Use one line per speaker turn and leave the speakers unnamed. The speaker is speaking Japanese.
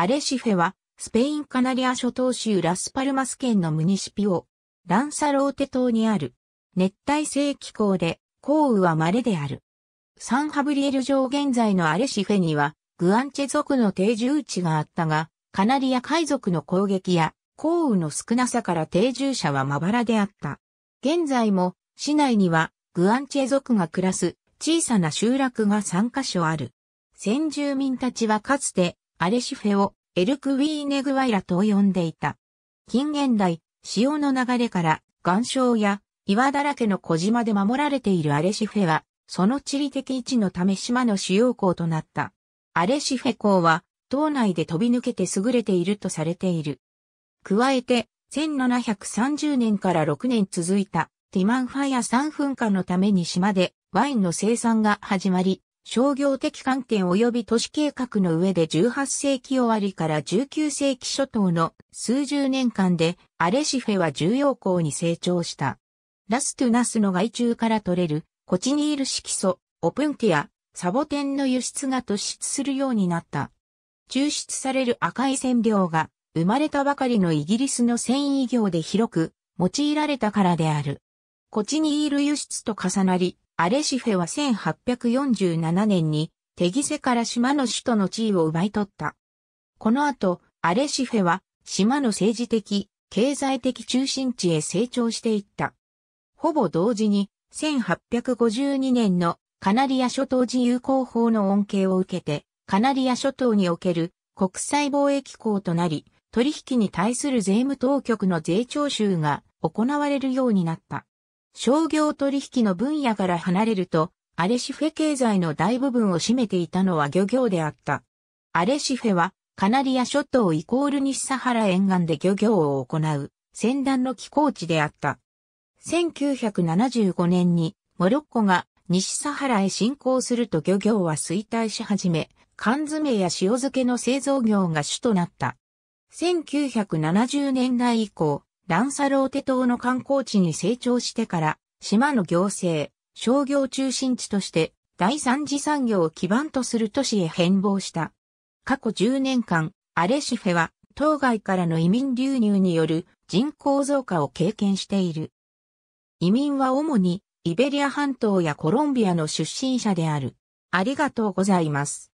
アレシフェは、スペインカナリア諸島州ラスパルマス県のムニシピオ、ランサローテ島にある、熱帯性気候で、降雨は稀である。サンハブリエル城現在のアレシフェには、グアンチェ族の定住地があったが、カナリア海賊の攻撃や、降雨の少なさから定住者はまばらであった。現在も、市内には、グアンチェ族が暮らす小さな集落が3カ所ある。先住民たちはかつて、アレシフェをエルクウィーネグワイラと呼んでいた。近現代、潮の流れから岩礁や岩だらけの小島で守られているアレシフェは、その地理的位置のため島の主要港となった。アレシフェ港は、島内で飛び抜けて優れているとされている。加えて、1730年から6年続いたティマンファア3噴火のために島でワインの生産が始まり、商業的観点及び都市計画の上で18世紀終わりから19世紀初頭の数十年間でアレシフェは重要港に成長した。ラストゥナスの害虫から取れるコチニール色素、オプンティア、サボテンの輸出が突出するようになった。抽出される赤い染料が生まれたばかりのイギリスの繊維業で広く用いられたからである。コチニール輸出と重なり、アレシフェは1847年にテギセから島の首都の地位を奪い取った。この後、アレシフェは島の政治的、経済的中心地へ成長していった。ほぼ同時に、1852年のカナリア諸島自由広報の恩恵を受けて、カナリア諸島における国際貿易港となり、取引に対する税務当局の税徴収が行われるようになった。商業取引の分野から離れると、アレシフェ経済の大部分を占めていたのは漁業であった。アレシフェは、カナリア諸島イコール西サハラ沿岸で漁業を行う、先端の寄港地であった。1975年に、モロッコが西サハラへ侵攻すると漁業は衰退し始め、缶詰や塩漬けの製造業が主となった。1970年代以降、ランサローテ島の観光地に成長してから、島の行政、商業中心地として第三次産業を基盤とする都市へ変貌した。過去10年間、アレシフェは当該からの移民流入による人口増加を経験している。移民は主にイベリア半島やコロンビアの出身者である。ありがとうございます。